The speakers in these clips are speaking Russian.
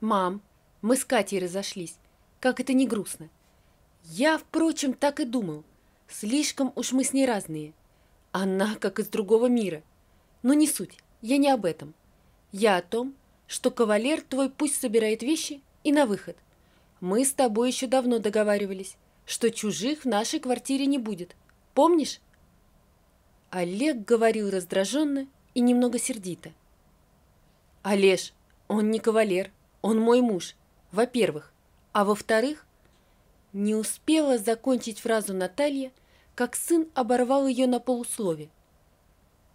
«Мам, мы с Катей разошлись. Как это не грустно!» «Я, впрочем, так и думал. Слишком уж мы с ней разные. Она как из другого мира. Но не суть, я не об этом. Я о том, что кавалер твой пусть собирает вещи и на выход. Мы с тобой еще давно договаривались, что чужих в нашей квартире не будет. Помнишь?» Олег говорил раздраженно и немного сердито. «Олеж, он не кавалер. Он мой муж, во-первых. А во-вторых, не успела закончить фразу Наталья, как сын оборвал ее на полуслове.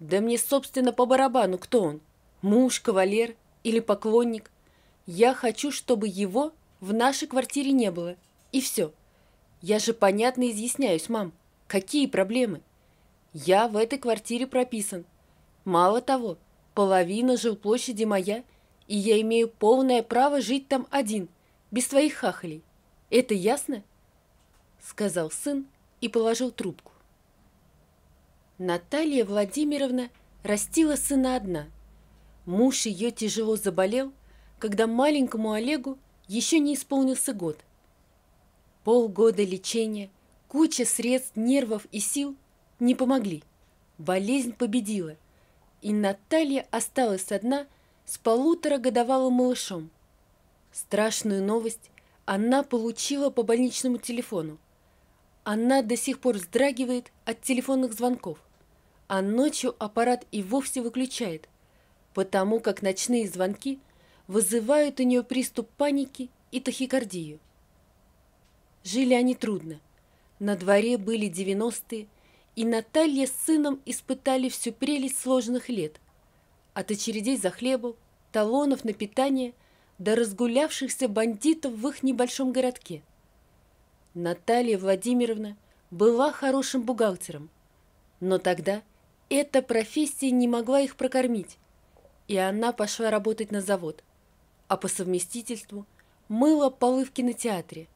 Да мне, собственно, по барабану, кто он? Муж, кавалер или поклонник? Я хочу, чтобы его в нашей квартире не было. И все. Я же понятно изъясняюсь, мам. Какие проблемы? Я в этой квартире прописан. Мало того, половина жилплощади моя – и я имею полное право жить там один, без твоих хахалей. Это ясно?» Сказал сын и положил трубку. Наталья Владимировна растила сына одна. Муж ее тяжело заболел, когда маленькому Олегу еще не исполнился год. Полгода лечения, куча средств, нервов и сил не помогли. Болезнь победила, и Наталья осталась одна с полуторагодовалым малышом. Страшную новость она получила по больничному телефону. Она до сих пор вздрагивает от телефонных звонков, а ночью аппарат и вовсе выключает, потому как ночные звонки вызывают у нее приступ паники и тахикардию. Жили они трудно. На дворе были девяностые, и Наталья с сыном испытали всю прелесть сложных лет – от очередей за хлебом, талонов на питание до разгулявшихся бандитов в их небольшом городке. Наталья Владимировна была хорошим бухгалтером, но тогда эта профессия не могла их прокормить, и она пошла работать на завод, а по совместительству мыла полы в кинотеатре.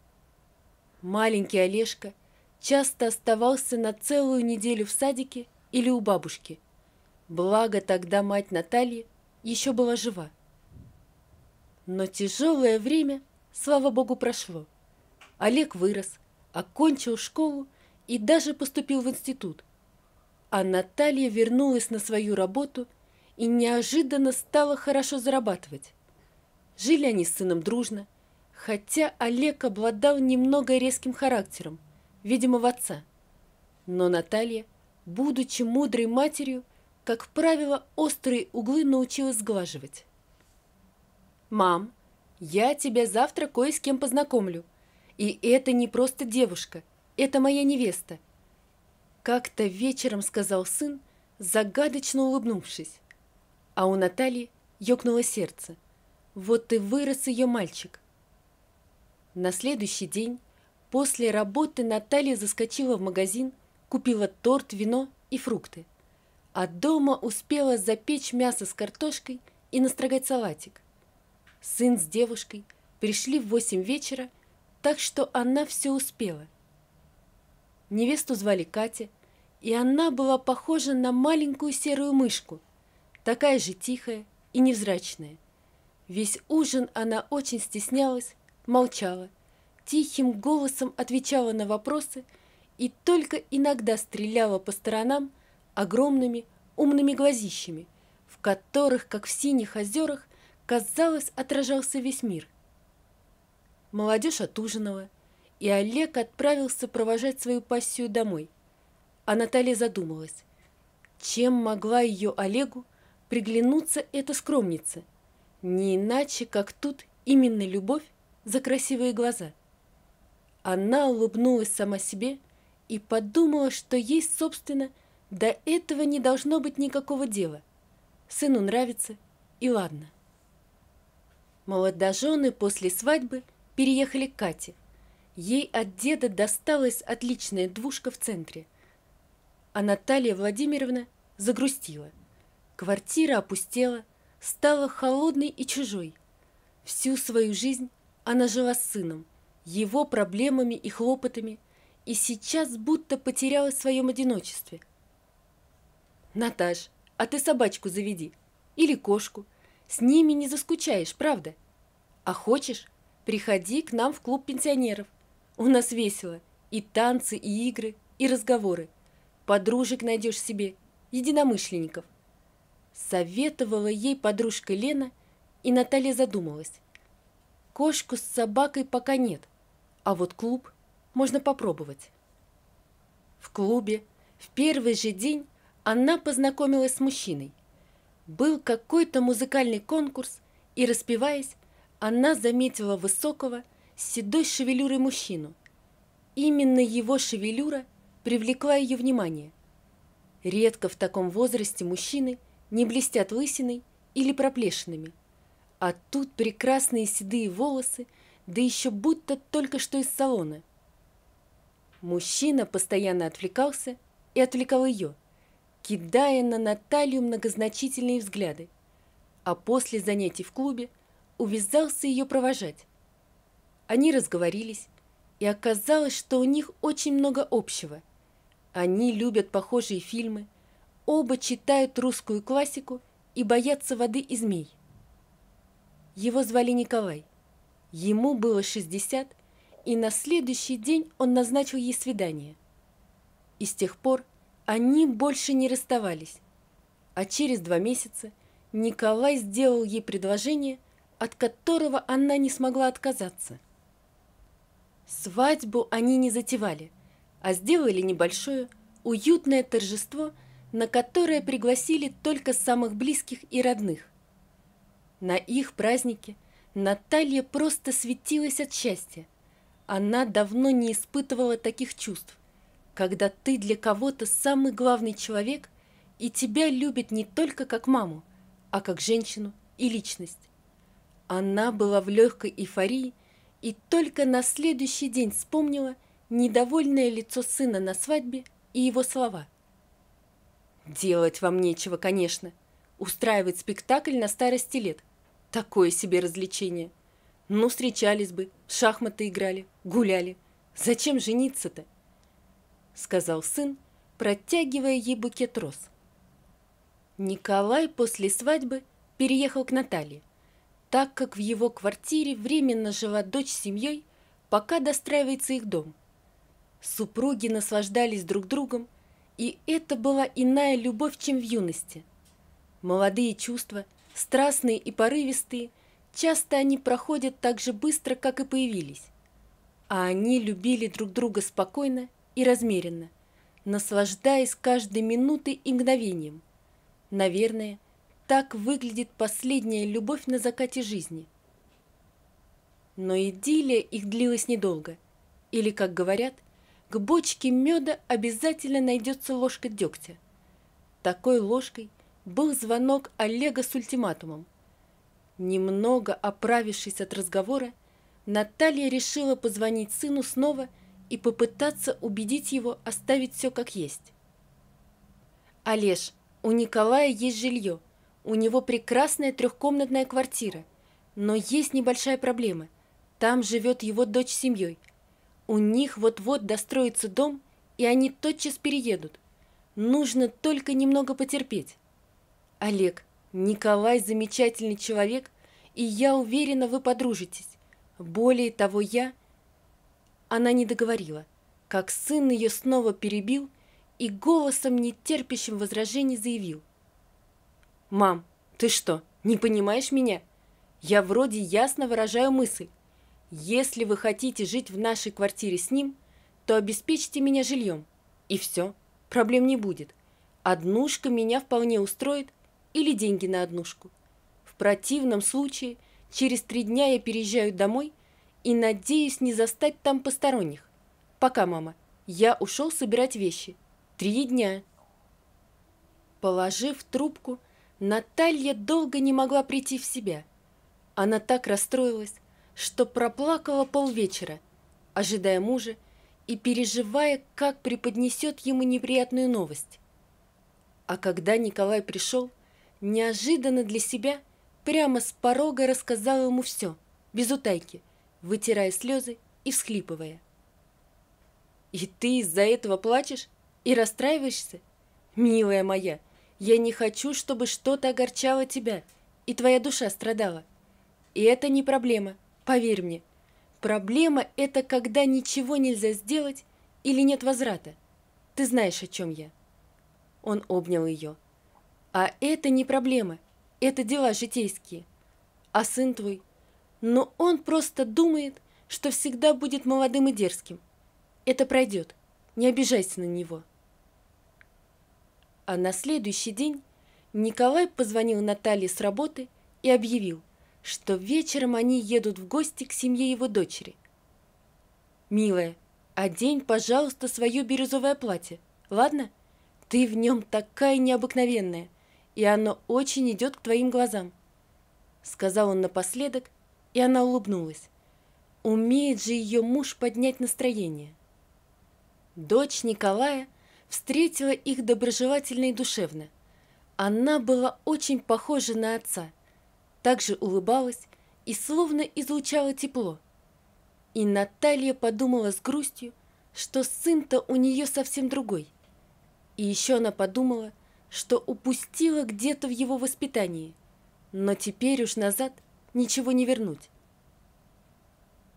Маленький Олежка часто оставался на целую неделю в садике или у бабушки – Благо тогда мать Натальи еще была жива. Но тяжелое время, слава богу, прошло. Олег вырос, окончил школу и даже поступил в институт. А Наталья вернулась на свою работу и неожиданно стала хорошо зарабатывать. Жили они с сыном дружно, хотя Олег обладал немного резким характером, видимо, в отца. Но Наталья, будучи мудрой матерью, как правило, острые углы научилась сглаживать. «Мам, я тебя завтра кое с кем познакомлю. И это не просто девушка, это моя невеста». Как-то вечером сказал сын, загадочно улыбнувшись. А у Натальи ёкнуло сердце. Вот и вырос ее мальчик. На следующий день после работы Наталья заскочила в магазин, купила торт, вино и фрукты. А дома успела запечь мясо с картошкой и настрогать салатик. Сын с девушкой пришли в восемь вечера, так что она все успела. Невесту звали Катя, и она была похожа на маленькую серую мышку, такая же тихая и невзрачная. Весь ужин она очень стеснялась, молчала, тихим голосом отвечала на вопросы и только иногда стреляла по сторонам, огромными умными глазищами, в которых, как в синих озерах, казалось, отражался весь мир. Молодежь отужинала, и Олег отправился провожать свою пассию домой. А Наталья задумалась, чем могла ее Олегу приглянуться эта скромница? Не иначе, как тут именно любовь за красивые глаза. Она улыбнулась сама себе и подумала, что ей, собственно, – до этого не должно быть никакого дела. Сыну нравится, и ладно. Молодожены после свадьбы переехали к Кате. Ей от деда досталась отличная двушка в центре. А Наталья Владимировна загрустила. Квартира опустела, стала холодной и чужой. Всю свою жизнь она жила с сыном, его проблемами и хлопотами, и сейчас будто потеряла в своем одиночестве – Наташ, а ты собачку заведи. Или кошку. С ними не заскучаешь, правда? А хочешь, приходи к нам в клуб пенсионеров. У нас весело. И танцы, и игры, и разговоры. Подружек найдешь себе, единомышленников. Советовала ей подружка Лена, и Наталья задумалась. Кошку с собакой пока нет, а вот клуб можно попробовать. В клубе в первый же день она познакомилась с мужчиной. Был какой-то музыкальный конкурс, и, распеваясь, она заметила высокого, седой шевелюры мужчину. Именно его шевелюра привлекла ее внимание. Редко в таком возрасте мужчины не блестят лысиной или проплешинами. А тут прекрасные седые волосы, да еще будто только что из салона. Мужчина постоянно отвлекался и отвлекал ее – кидая на Наталью многозначительные взгляды. А после занятий в клубе увязался ее провожать. Они разговорились, и оказалось, что у них очень много общего. Они любят похожие фильмы, оба читают русскую классику и боятся воды и змей. Его звали Николай. Ему было 60, и на следующий день он назначил ей свидание. И с тех пор они больше не расставались. А через два месяца Николай сделал ей предложение, от которого она не смогла отказаться. Свадьбу они не затевали, а сделали небольшое, уютное торжество, на которое пригласили только самых близких и родных. На их празднике Наталья просто светилась от счастья. Она давно не испытывала таких чувств когда ты для кого-то самый главный человек, и тебя любит не только как маму, а как женщину и личность. Она была в легкой эйфории и только на следующий день вспомнила недовольное лицо сына на свадьбе и его слова. «Делать вам нечего, конечно. Устраивать спектакль на старости лет. Такое себе развлечение. Ну, встречались бы, в шахматы играли, гуляли. Зачем жениться-то?» – сказал сын, протягивая ей букет роз. Николай после свадьбы переехал к Наталье, так как в его квартире временно жила дочь с семьей, пока достраивается их дом. Супруги наслаждались друг другом, и это была иная любовь, чем в юности. Молодые чувства, страстные и порывистые, часто они проходят так же быстро, как и появились. А они любили друг друга спокойно и размеренно, наслаждаясь каждой минутой и мгновением. Наверное, так выглядит последняя любовь на закате жизни. Но идиллия их длилась недолго. Или, как говорят, к бочке меда обязательно найдется ложка дегтя. Такой ложкой был звонок Олега с ультиматумом. Немного оправившись от разговора, Наталья решила позвонить сыну снова – и попытаться убедить его оставить все как есть. «Олеж, у Николая есть жилье, у него прекрасная трехкомнатная квартира, но есть небольшая проблема. Там живет его дочь с семьей. У них вот-вот достроится дом, и они тотчас переедут. Нужно только немного потерпеть. Олег, Николай замечательный человек, и я уверена, вы подружитесь. Более того, я она не договорила, как сын ее снова перебил и голосом, нетерпящим возражений, заявил. «Мам, ты что, не понимаешь меня? Я вроде ясно выражаю мысль. Если вы хотите жить в нашей квартире с ним, то обеспечьте меня жильем. И все, проблем не будет. Однушка меня вполне устроит или деньги на однушку. В противном случае через три дня я переезжаю домой – и надеюсь не застать там посторонних. Пока, мама. Я ушел собирать вещи. Три дня. Положив трубку, Наталья долго не могла прийти в себя. Она так расстроилась, что проплакала полвечера, ожидая мужа и переживая, как преподнесет ему неприятную новость. А когда Николай пришел, неожиданно для себя прямо с порога рассказала ему все, без утайки – вытирая слезы и всхлипывая. «И ты из-за этого плачешь? И расстраиваешься? Милая моя, я не хочу, чтобы что-то огорчало тебя, и твоя душа страдала. И это не проблема, поверь мне. Проблема – это когда ничего нельзя сделать или нет возврата. Ты знаешь, о чем я». Он обнял ее. «А это не проблема, это дела житейские. А сын твой но он просто думает, что всегда будет молодым и дерзким. Это пройдет. Не обижайся на него. А на следующий день Николай позвонил Наталье с работы и объявил, что вечером они едут в гости к семье его дочери. «Милая, одень, пожалуйста, свое бирюзовое платье, ладно? Ты в нем такая необыкновенная, и оно очень идет к твоим глазам», — сказал он напоследок, и она улыбнулась. Умеет же ее муж поднять настроение. Дочь Николая встретила их доброжелательно и душевно. Она была очень похожа на отца, также улыбалась и словно излучала тепло. И Наталья подумала с грустью, что сын-то у нее совсем другой. И еще она подумала, что упустила где-то в его воспитании, но теперь уж назад – ничего не вернуть.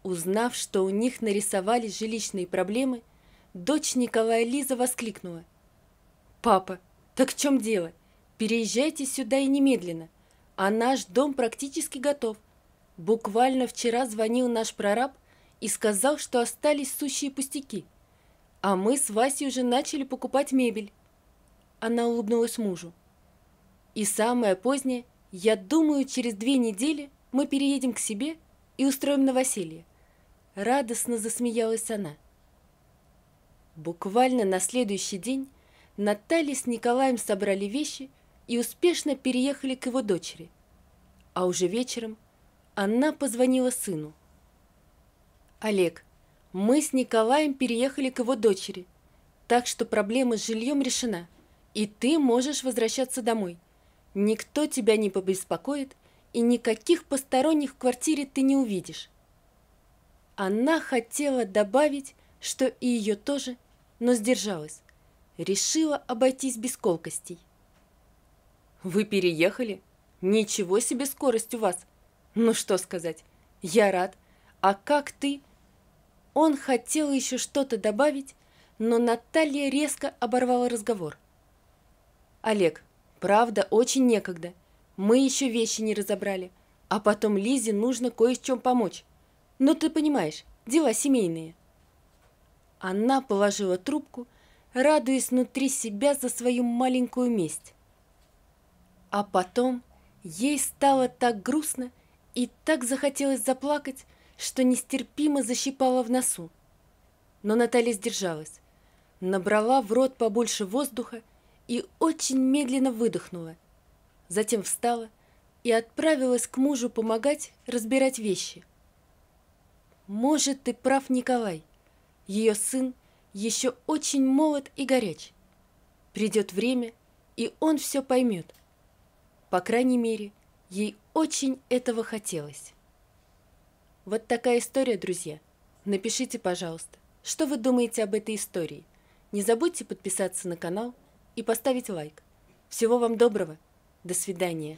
Узнав, что у них нарисовались жилищные проблемы, дочь Николая Лиза воскликнула. «Папа, так в чем дело? Переезжайте сюда и немедленно, а наш дом практически готов. Буквально вчера звонил наш прораб и сказал, что остались сущие пустяки. А мы с Васей уже начали покупать мебель». Она улыбнулась мужу. «И самое позднее, я думаю, через две недели мы переедем к себе и устроим новоселье. Радостно засмеялась она. Буквально на следующий день Наталья с Николаем собрали вещи и успешно переехали к его дочери. А уже вечером она позвонила сыну. «Олег, мы с Николаем переехали к его дочери, так что проблема с жильем решена, и ты можешь возвращаться домой. Никто тебя не побеспокоит, и никаких посторонних в квартире ты не увидишь. Она хотела добавить, что и ее тоже, но сдержалась. Решила обойтись без колкостей. «Вы переехали? Ничего себе скорость у вас! Ну что сказать, я рад. А как ты?» Он хотел еще что-то добавить, но Наталья резко оборвала разговор. «Олег, правда, очень некогда. Мы еще вещи не разобрали. А потом Лизе нужно кое с чем помочь. Ну, ты понимаешь, дела семейные. Она положила трубку, радуясь внутри себя за свою маленькую месть. А потом ей стало так грустно и так захотелось заплакать, что нестерпимо защипала в носу. Но Наталья сдержалась, набрала в рот побольше воздуха и очень медленно выдохнула, затем встала и отправилась к мужу помогать разбирать вещи. Может, ты прав, Николай. Ее сын еще очень молод и горяч. Придет время, и он все поймет. По крайней мере, ей очень этого хотелось. Вот такая история, друзья. Напишите, пожалуйста, что вы думаете об этой истории. Не забудьте подписаться на канал и поставить лайк. Всего вам доброго! До свидания.